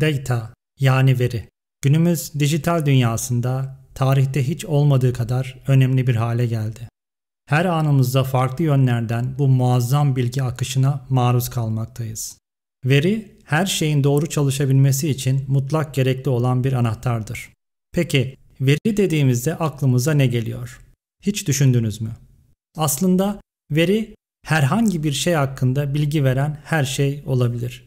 Data yani veri. Günümüz dijital dünyasında tarihte hiç olmadığı kadar önemli bir hale geldi. Her anımızda farklı yönlerden bu muazzam bilgi akışına maruz kalmaktayız. Veri her şeyin doğru çalışabilmesi için mutlak gerekli olan bir anahtardır. Peki veri dediğimizde aklımıza ne geliyor? Hiç düşündünüz mü? Aslında veri herhangi bir şey hakkında bilgi veren her şey olabilir.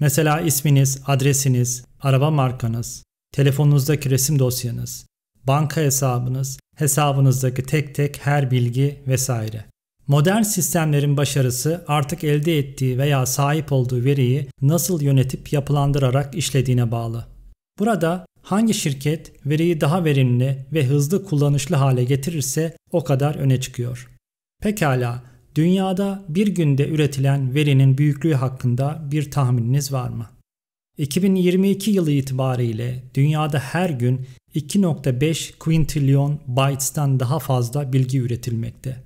Mesela isminiz, adresiniz, araba markanız, telefonunuzdaki resim dosyanız, banka hesabınız, hesabınızdaki tek tek her bilgi vesaire. Modern sistemlerin başarısı artık elde ettiği veya sahip olduğu veriyi nasıl yönetip yapılandırarak işlediğine bağlı. Burada hangi şirket veriyi daha verimli ve hızlı kullanışlı hale getirirse o kadar öne çıkıyor. Pekala, Dünyada bir günde üretilen verinin büyüklüğü hakkında bir tahmininiz var mı? 2022 yılı itibariyle dünyada her gün 2.5 quintilyon bytes'tan daha fazla bilgi üretilmekte.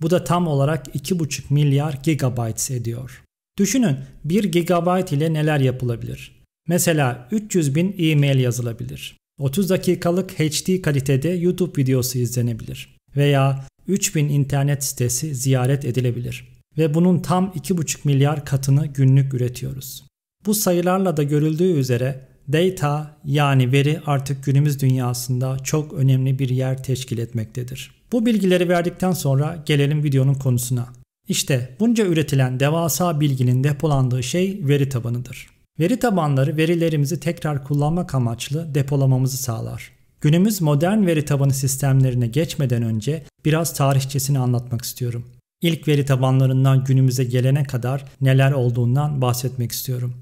Bu da tam olarak 2.5 milyar gigabytes ediyor. Düşünün 1 gigabyte ile neler yapılabilir? Mesela 300 bin e-mail yazılabilir. 30 dakikalık HD kalitede YouTube videosu izlenebilir veya 3000 internet sitesi ziyaret edilebilir ve bunun tam 2,5 milyar katını günlük üretiyoruz. Bu sayılarla da görüldüğü üzere data yani veri artık günümüz dünyasında çok önemli bir yer teşkil etmektedir. Bu bilgileri verdikten sonra gelelim videonun konusuna. İşte bunca üretilen devasa bilginin depolandığı şey veri tabanıdır. Veri tabanları verilerimizi tekrar kullanmak amaçlı depolamamızı sağlar. Günümüz modern veri tabanı sistemlerine geçmeden önce biraz tarihçesini anlatmak istiyorum. İlk veri tabanlarından günümüze gelene kadar neler olduğundan bahsetmek istiyorum.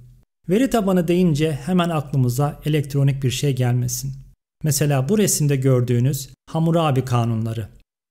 Veri tabanı deyince hemen aklımıza elektronik bir şey gelmesin. Mesela bu resimde gördüğünüz Hammurabi kanunları.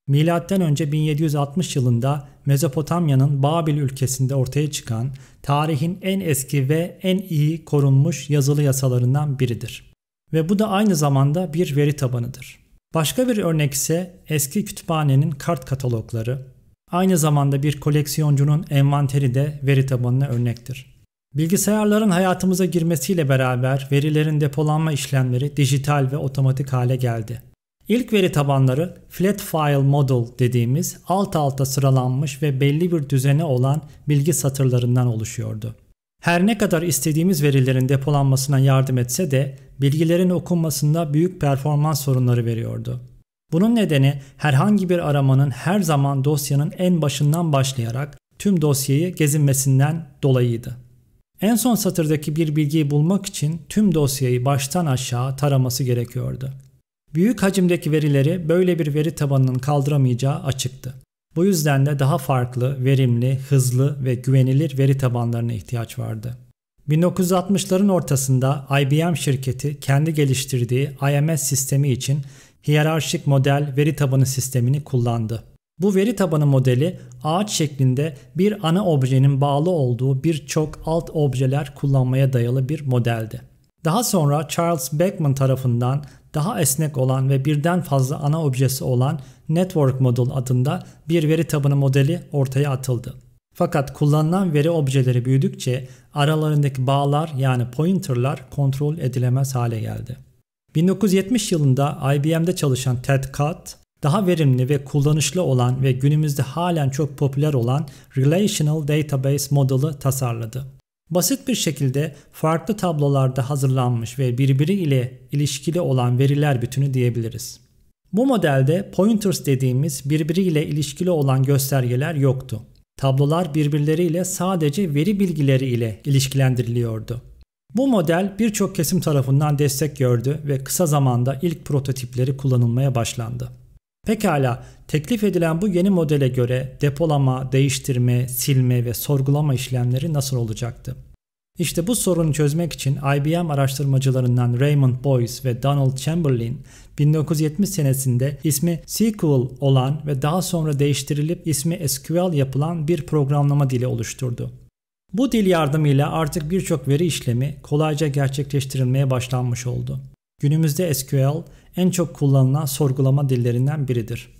Milattan önce 1760 yılında Mezopotamya'nın Babil ülkesinde ortaya çıkan tarihin en eski ve en iyi korunmuş yazılı yasalarından biridir ve bu da aynı zamanda bir veri tabanıdır. Başka bir örnek ise eski kütüphanenin kart katalogları, aynı zamanda bir koleksiyoncunun envanteri de veri tabanına örnektir. Bilgisayarların hayatımıza girmesiyle beraber verilerin depolanma işlemleri dijital ve otomatik hale geldi. İlk veri tabanları flat file model dediğimiz alt alta sıralanmış ve belli bir düzene olan bilgi satırlarından oluşuyordu. Her ne kadar istediğimiz verilerin depolanmasına yardım etse de bilgilerin okunmasında büyük performans sorunları veriyordu. Bunun nedeni herhangi bir aramanın her zaman dosyanın en başından başlayarak tüm dosyayı gezinmesinden dolayıydı. En son satırdaki bir bilgiyi bulmak için tüm dosyayı baştan aşağı taraması gerekiyordu. Büyük hacimdeki verileri böyle bir veri tabanının kaldıramayacağı açıktı. Bu yüzden de daha farklı, verimli, hızlı ve güvenilir veri tabanlarına ihtiyaç vardı. 1960'ların ortasında IBM şirketi kendi geliştirdiği IMS sistemi için hiyerarşik model veri tabanı sistemini kullandı. Bu veri tabanı modeli ağaç şeklinde bir ana objenin bağlı olduğu birçok alt objeler kullanmaya dayalı bir modeldi. Daha sonra Charles Beckman tarafından daha esnek olan ve birden fazla ana objesi olan Network Model adında bir veri tabanı modeli ortaya atıldı. Fakat kullanılan veri objeleri büyüdükçe aralarındaki bağlar yani pointerlar kontrol edilemez hale geldi. 1970 yılında IBM'de çalışan Ted Cutt, daha verimli ve kullanışlı olan ve günümüzde halen çok popüler olan Relational Database modeli tasarladı. Basit bir şekilde farklı tablolarda hazırlanmış ve birbiriyle ilişkili olan veriler bütünü diyebiliriz. Bu modelde pointers dediğimiz birbiriyle ilişkili olan göstergeler yoktu. Tablolar birbirleriyle sadece veri bilgileri ile ilişkilendiriliyordu. Bu model birçok kesim tarafından destek gördü ve kısa zamanda ilk prototipleri kullanılmaya başlandı. Pekala, teklif edilen bu yeni modele göre depolama, değiştirme, silme ve sorgulama işlemleri nasıl olacaktı? İşte bu sorunu çözmek için IBM araştırmacılarından Raymond Boyce ve Donald Chamberlain 1970 senesinde ismi SQL olan ve daha sonra değiştirilip ismi SQL yapılan bir programlama dili oluşturdu. Bu dil yardımıyla artık birçok veri işlemi kolayca gerçekleştirilmeye başlanmış oldu. Günümüzde SQL en çok kullanılan sorgulama dillerinden biridir.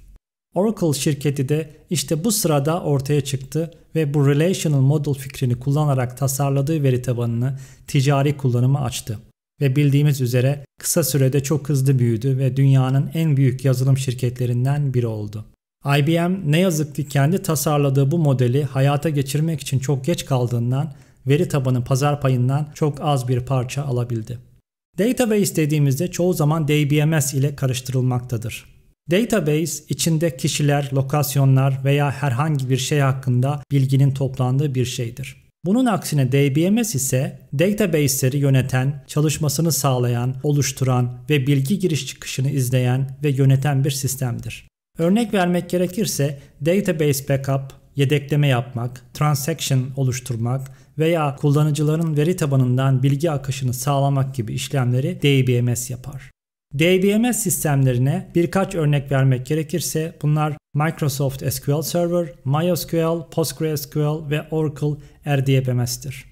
Oracle şirketi de işte bu sırada ortaya çıktı ve bu relational model fikrini kullanarak tasarladığı veri tabanını ticari kullanıma açtı. Ve bildiğimiz üzere kısa sürede çok hızlı büyüdü ve dünyanın en büyük yazılım şirketlerinden biri oldu. IBM ne yazık ki kendi tasarladığı bu modeli hayata geçirmek için çok geç kaldığından veri tabanı pazar payından çok az bir parça alabildi. Database dediğimizde çoğu zaman DBMS ile karıştırılmaktadır. Database içinde kişiler, lokasyonlar veya herhangi bir şey hakkında bilginin toplandığı bir şeydir. Bunun aksine DBMS ise database'leri yöneten, çalışmasını sağlayan, oluşturan ve bilgi giriş çıkışını izleyen ve yöneten bir sistemdir. Örnek vermek gerekirse database backup, yedekleme yapmak, transaction oluşturmak veya kullanıcıların veri tabanından bilgi akışını sağlamak gibi işlemleri DBMS yapar. DBMS sistemlerine birkaç örnek vermek gerekirse bunlar Microsoft SQL Server, MySQL, PostgreSQL ve Oracle RDBMS'tir.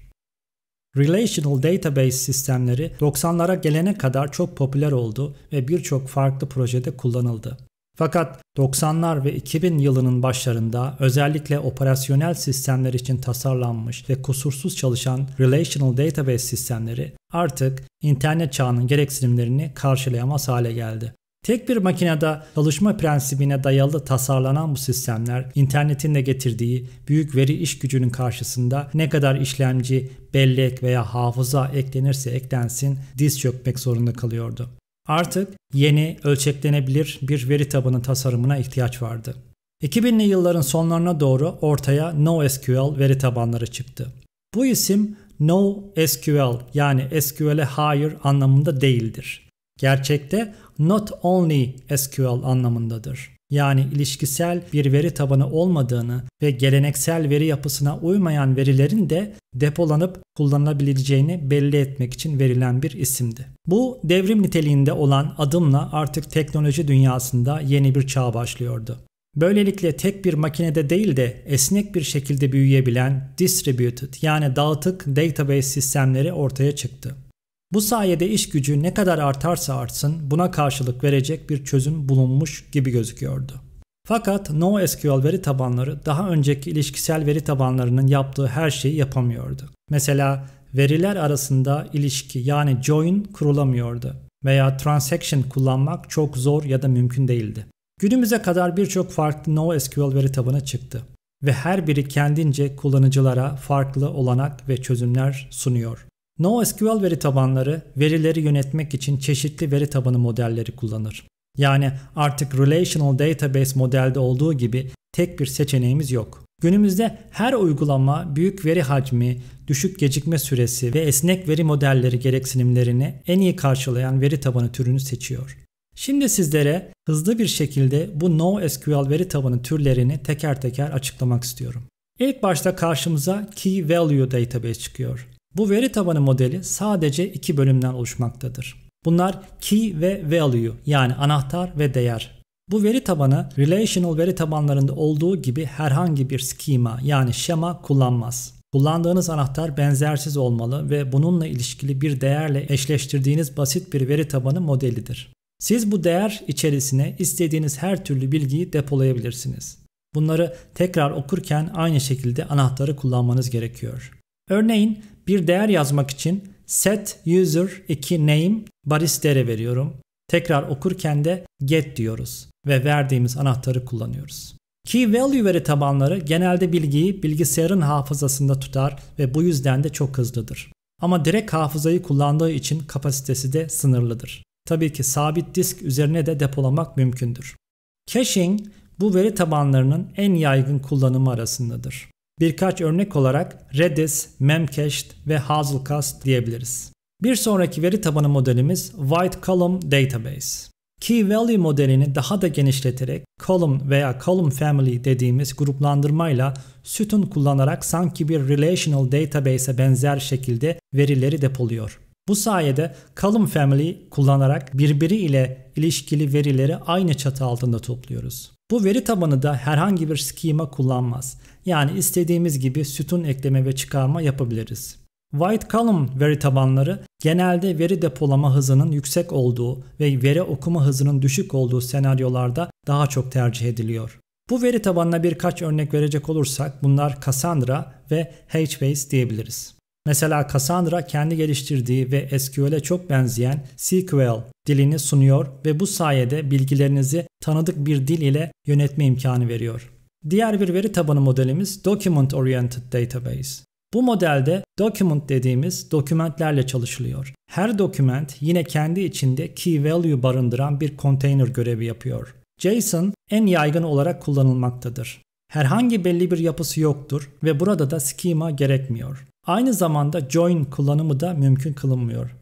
Relational database sistemleri 90'lara gelene kadar çok popüler oldu ve birçok farklı projede kullanıldı. Fakat 90'lar ve 2000 yılının başlarında özellikle operasyonel sistemler için tasarlanmış ve kusursuz çalışan relational database sistemleri artık internet çağının gereksinimlerini karşılayamaz hale geldi. Tek bir makinede çalışma prensibine dayalı tasarlanan bu sistemler internetin de getirdiği büyük veri iş gücünün karşısında ne kadar işlemci, bellek veya hafıza eklenirse eklensin diz çökmek zorunda kalıyordu. Artık yeni, ölçeklenebilir bir veri tabanı tasarımına ihtiyaç vardı. 2000'li yılların sonlarına doğru ortaya NoSQL veri tabanları çıktı. Bu isim NoSQL yani SQL'e hayır anlamında değildir. Gerçekte not only SQL anlamındadır. Yani ilişkisel bir veri tabanı olmadığını ve geleneksel veri yapısına uymayan verilerin de depolanıp kullanılabileceğini belli etmek için verilen bir isimdi. Bu devrim niteliğinde olan adımla artık teknoloji dünyasında yeni bir çağ başlıyordu. Böylelikle tek bir makinede değil de esnek bir şekilde büyüyebilen distributed yani dağıtık database sistemleri ortaya çıktı. Bu sayede iş gücü ne kadar artarsa artsın buna karşılık verecek bir çözüm bulunmuş gibi gözüküyordu. Fakat NoSQL veri tabanları daha önceki ilişkisel veri tabanlarının yaptığı her şeyi yapamıyordu. Mesela veriler arasında ilişki yani join kurulamıyordu veya transaction kullanmak çok zor ya da mümkün değildi. Günümüze kadar birçok farklı NoSQL veri tabanı çıktı ve her biri kendince kullanıcılara farklı olanak ve çözümler sunuyor. NoSQL veri tabanları verileri yönetmek için çeşitli veri tabanı modelleri kullanır. Yani artık relational database modelde olduğu gibi tek bir seçeneğimiz yok. Günümüzde her uygulama büyük veri hacmi, düşük gecikme süresi ve esnek veri modelleri gereksinimlerini en iyi karşılayan veri tabanı türünü seçiyor. Şimdi sizlere hızlı bir şekilde bu NoSQL veri tabanı türlerini teker teker açıklamak istiyorum. İlk başta karşımıza Key Value Database çıkıyor. Bu veri tabanı modeli sadece iki bölümden oluşmaktadır. Bunlar key ve value yani anahtar ve değer. Bu veri tabanı relational veri tabanlarında olduğu gibi herhangi bir skema yani şema kullanmaz. Kullandığınız anahtar benzersiz olmalı ve bununla ilişkili bir değerle eşleştirdiğiniz basit bir veri tabanı modelidir. Siz bu değer içerisine istediğiniz her türlü bilgiyi depolayabilirsiniz. Bunları tekrar okurken aynı şekilde anahtarı kullanmanız gerekiyor. Örneğin bir değer yazmak için set user 2 name baristere veriyorum. Tekrar okurken de get diyoruz ve verdiğimiz anahtarı kullanıyoruz. Key value veri tabanları genelde bilgiyi bilgisayarın hafızasında tutar ve bu yüzden de çok hızlıdır. Ama direkt hafızayı kullandığı için kapasitesi de sınırlıdır. Tabii ki sabit disk üzerine de depolamak mümkündür. Caching bu veri tabanlarının en yaygın kullanımı arasındadır. Birkaç örnek olarak Redis, Memcached ve Hazelcast diyebiliriz. Bir sonraki veri tabanı modelimiz White Column Database. Key Value modelini daha da genişleterek Column veya Column Family dediğimiz gruplandırmayla sütun kullanarak sanki bir Relational Database'e benzer şekilde verileri depoluyor. Bu sayede Column Family kullanarak birbiri ile ilişkili verileri aynı çatı altında topluyoruz. Bu veri tabanı da herhangi bir skema kullanmaz. Yani istediğimiz gibi sütun ekleme ve çıkarma yapabiliriz. White column veri tabanları genelde veri depolama hızının yüksek olduğu ve veri okuma hızının düşük olduğu senaryolarda daha çok tercih ediliyor. Bu veri tabanına birkaç örnek verecek olursak bunlar Cassandra ve HBase diyebiliriz. Mesela Cassandra kendi geliştirdiği ve SQL'e çok benzeyen SQL dilini sunuyor ve bu sayede bilgilerinizi tanıdık bir dil ile yönetme imkanı veriyor. Diğer bir veri tabanı modelimiz Document Oriented Database. Bu modelde document dediğimiz dokümentlerle çalışılıyor. Her doküment yine kendi içinde key value barındıran bir container görevi yapıyor. JSON en yaygın olarak kullanılmaktadır. Herhangi belli bir yapısı yoktur ve burada da schema gerekmiyor. Aynı zamanda join kullanımı da mümkün kılınmıyor.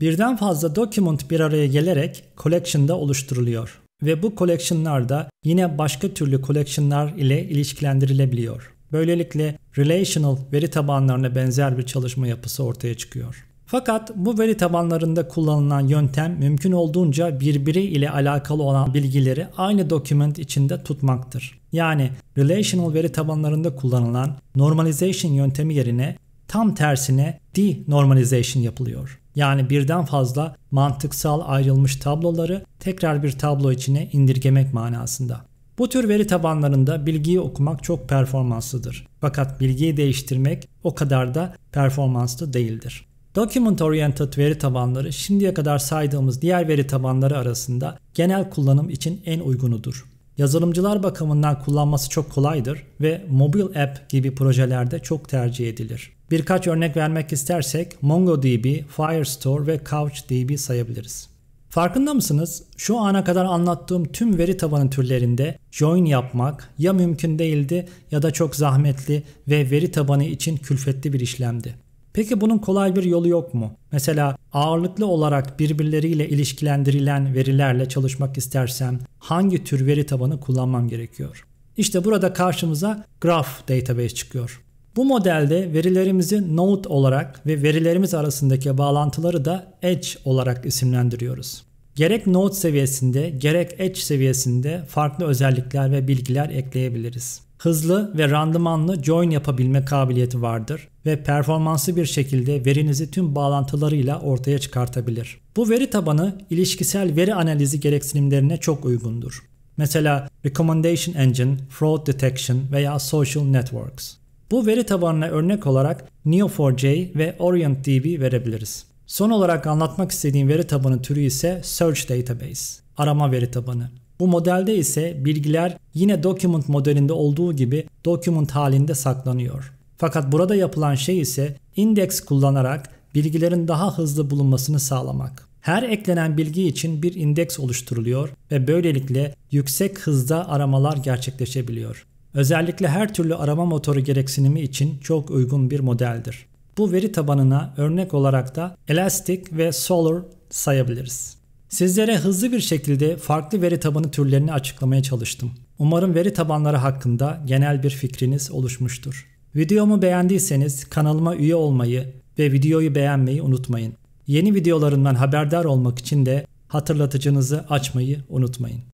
Birden fazla document bir araya gelerek collection'da oluşturuluyor ve bu collection'lar da yine başka türlü collection'lar ile ilişkilendirilebiliyor. Böylelikle relational veri tabanlarına benzer bir çalışma yapısı ortaya çıkıyor. Fakat bu veri tabanlarında kullanılan yöntem mümkün olduğunca birbiri ile alakalı olan bilgileri aynı document içinde tutmaktır. Yani relational veri tabanlarında kullanılan normalization yöntemi yerine tam tersine denormalization yapılıyor. Yani birden fazla mantıksal ayrılmış tabloları tekrar bir tablo içine indirgemek manasında. Bu tür veri tabanlarında bilgiyi okumak çok performanslıdır. Fakat bilgiyi değiştirmek o kadar da performanslı değildir. Document Oriented veri tabanları şimdiye kadar saydığımız diğer veri tabanları arasında genel kullanım için en uygunudur. Yazılımcılar bakımından kullanması çok kolaydır ve mobil app gibi projelerde çok tercih edilir. Birkaç örnek vermek istersek MongoDB, Firestore ve CouchDB sayabiliriz. Farkında mısınız? Şu ana kadar anlattığım tüm veri tabanı türlerinde join yapmak ya mümkün değildi ya da çok zahmetli ve veri tabanı için külfetli bir işlemdi. Peki bunun kolay bir yolu yok mu? Mesela ağırlıklı olarak birbirleriyle ilişkilendirilen verilerle çalışmak istersem hangi tür veri tabanı kullanmam gerekiyor? İşte burada karşımıza Graph Database çıkıyor. Bu modelde verilerimizi node olarak ve verilerimiz arasındaki bağlantıları da edge olarak isimlendiriyoruz. Gerek node seviyesinde gerek edge seviyesinde farklı özellikler ve bilgiler ekleyebiliriz. Hızlı ve randımanlı join yapabilme kabiliyeti vardır ve performanslı bir şekilde verinizi tüm bağlantılarıyla ortaya çıkartabilir. Bu veri tabanı ilişkisel veri analizi gereksinimlerine çok uygundur. Mesela recommendation engine, fraud detection veya social networks. Bu veri tabanına örnek olarak Neo4j ve OrientDB verebiliriz. Son olarak anlatmak istediğim veri tabanı türü ise Search Database, arama veri tabanı. Bu modelde ise bilgiler yine document modelinde olduğu gibi document halinde saklanıyor. Fakat burada yapılan şey ise index kullanarak bilgilerin daha hızlı bulunmasını sağlamak. Her eklenen bilgi için bir indeks oluşturuluyor ve böylelikle yüksek hızda aramalar gerçekleşebiliyor. Özellikle her türlü arama motoru gereksinimi için çok uygun bir modeldir. Bu veri tabanına örnek olarak da Elastic ve Solr sayabiliriz. Sizlere hızlı bir şekilde farklı veri tabanı türlerini açıklamaya çalıştım. Umarım veri tabanları hakkında genel bir fikriniz oluşmuştur. Videomu beğendiyseniz kanalıma üye olmayı ve videoyu beğenmeyi unutmayın. Yeni videolarından haberdar olmak için de hatırlatıcınızı açmayı unutmayın.